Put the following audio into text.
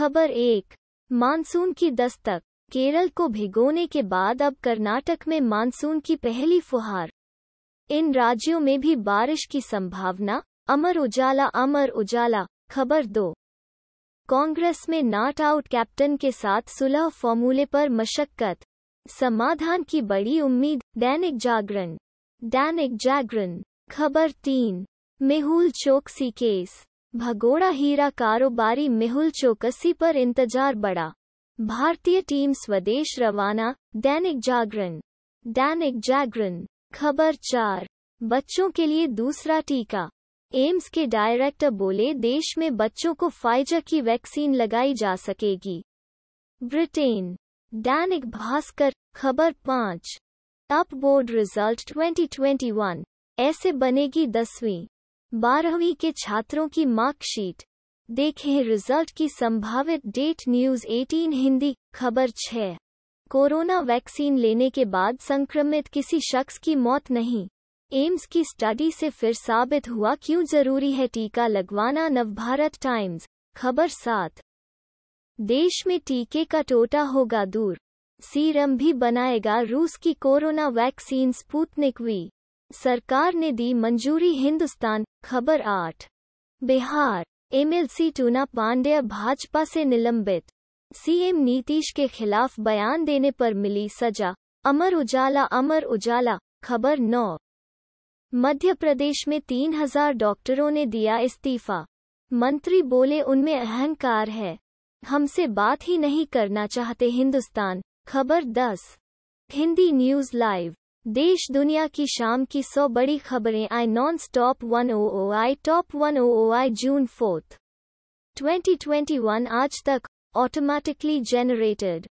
खबर एक मानसून की दस्तक केरल को भिगोने के बाद अब कर्नाटक में मानसून की पहली फुहार इन राज्यों में भी बारिश की संभावना अमर उजाला अमर उजाला खबर दो कांग्रेस में नाट आउट कैप्टन के साथ सुलह फॉर्मूले पर मशक्कत समाधान की बड़ी उम्मीद दैनिक जागरण दैनिक जागरण खबर तीन मेहुल चोकसी केस भगोड़ा हीरा कारोबारी मेहुल चौकसी पर इंतजार बढ़ा भारतीय टीम स्वदेश रवाना दैनिक जागरण दैनिक जागरण खबर चार बच्चों के लिए दूसरा टीका एम्स के डायरेक्टर बोले देश में बच्चों को फाइजर की वैक्सीन लगाई जा सकेगी ब्रिटेन दैनिक भास्कर खबर पाँच अपबोर्ड रिजल्ट 2021 ऐसे बनेगी दसवीं बारहवीं के छात्रों की मार्कशीट देखें रिजल्ट की संभावित डेट न्यूज 18 हिंदी खबर 6 कोरोना वैक्सीन लेने के बाद संक्रमित किसी शख्स की मौत नहीं एम्स की स्टडी से फिर साबित हुआ क्यों जरूरी है टीका लगवाना नवभारत टाइम्स खबर सात देश में टीके का टोटा होगा दूर सीरम भी बनाएगा रूस की कोरोना वैक्सीन स्पूतनिक वी सरकार ने दी मंजूरी हिंदुस्तान खबर आठ बिहार एमएलसी टूना पांडेय भाजपा से निलंबित सीएम नीतीश के खिलाफ बयान देने पर मिली सजा अमर उजाला अमर उजाला खबर नौ मध्य प्रदेश में तीन हजार डॉक्टरों ने दिया इस्तीफा मंत्री बोले उनमें अहंकार है हमसे बात ही नहीं करना चाहते हिंदुस्तान खबर दस हिंदी न्यूज लाइव देश दुनिया की शाम की सौ बड़ी खबरें आई non stop one O O आई टॉप वन ओ ओ आई जून फोर्थ 2021 आज तक ऑटोमेटिकली जनरेटेड